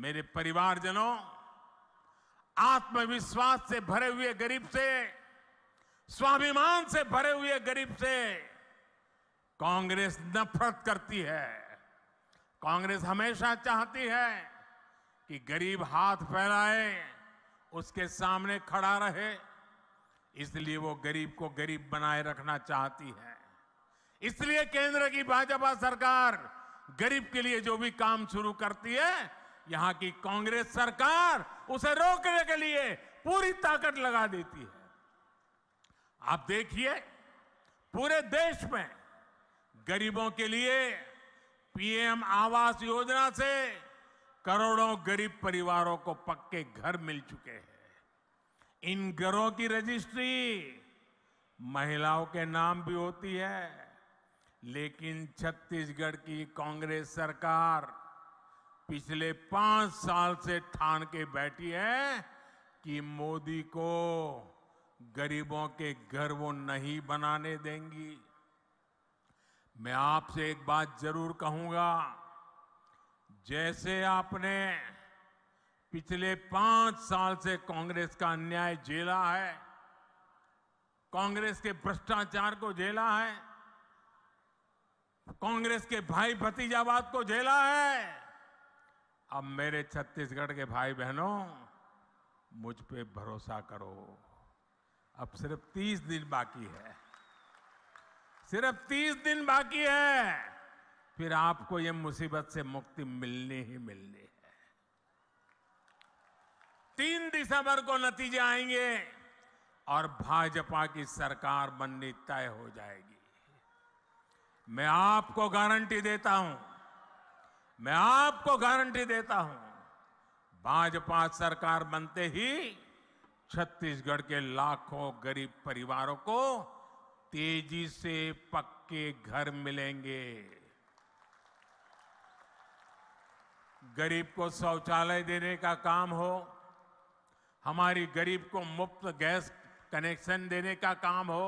मेरे परिवारजनों आत्मविश्वास से भरे हुए गरीब से स्वाभिमान से भरे हुए गरीब से कांग्रेस नफरत करती है कांग्रेस हमेशा चाहती है कि गरीब हाथ फैलाए उसके सामने खड़ा रहे इसलिए वो गरीब को गरीब बनाए रखना चाहती है इसलिए केंद्र की भाजपा सरकार गरीब के लिए जो भी काम शुरू करती है यहां की कांग्रेस सरकार उसे रोकने के लिए पूरी ताकत लगा देती है आप देखिए पूरे देश में गरीबों के लिए पीएम आवास योजना से करोड़ों गरीब परिवारों को पक्के घर मिल चुके हैं इन घरों की रजिस्ट्री महिलाओं के नाम भी होती है लेकिन छत्तीसगढ़ की कांग्रेस सरकार पिछले पांच साल से ठान के बैठी है कि मोदी को गरीबों के घर वो नहीं बनाने देंगी मैं आपसे एक बात जरूर कहूंगा जैसे आपने पिछले पांच साल से कांग्रेस का अन्याय झेला है कांग्रेस के भ्रष्टाचार को झेला है कांग्रेस के भाई भतीजावाद को झेला है अब मेरे छत्तीसगढ़ के भाई बहनों मुझ पे भरोसा करो अब सिर्फ तीस दिन बाकी है सिर्फ तीस दिन बाकी है फिर आपको ये मुसीबत से मुक्ति मिलनी ही मिलनी है तीन दिसंबर को नतीजे आएंगे और भाजपा की सरकार बननी तय हो जाएगी मैं आपको गारंटी देता हूं मैं आपको गारंटी देता हूं भाजपा सरकार बनते ही छत्तीसगढ़ के लाखों गरीब परिवारों को तेजी से पक्के घर मिलेंगे गरीब को शौचालय देने का काम हो हमारी गरीब को मुफ्त गैस कनेक्शन देने का काम हो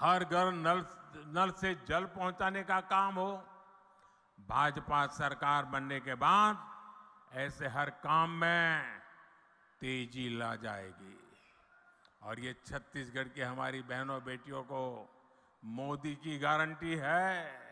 हर घर नल नल से जल पहुंचाने का काम हो भाजपा सरकार बनने के बाद ऐसे हर काम में तेजी ला जाएगी और ये छत्तीसगढ़ की हमारी बहनों बेटियों को मोदी की गारंटी है